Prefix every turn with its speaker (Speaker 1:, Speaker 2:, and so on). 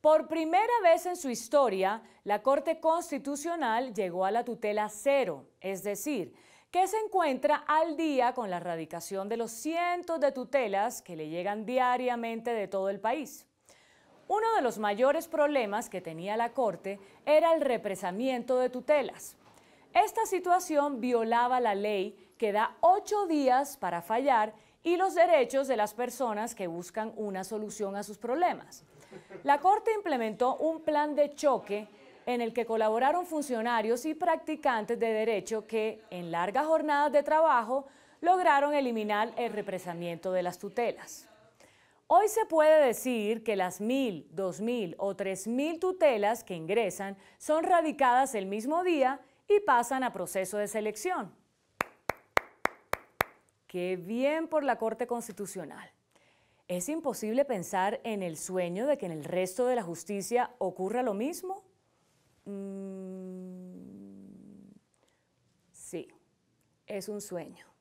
Speaker 1: Por primera vez en su historia, la Corte Constitucional llegó a la tutela cero, es decir, que se encuentra al día con la erradicación de los cientos de tutelas que le llegan diariamente de todo el país. Uno de los mayores problemas que tenía la Corte era el represamiento de tutelas. Esta situación violaba la ley queda ocho días para fallar y los derechos de las personas que buscan una solución a sus problemas. La Corte implementó un plan de choque en el que colaboraron funcionarios y practicantes de derecho que, en largas jornadas de trabajo, lograron eliminar el represamiento de las tutelas. Hoy se puede decir que las mil, dos mil o tres mil tutelas que ingresan son radicadas el mismo día y pasan a proceso de selección. Qué bien por la Corte Constitucional. ¿Es imposible pensar en el sueño de que en el resto de la justicia ocurra lo mismo? Mm, sí, es un sueño.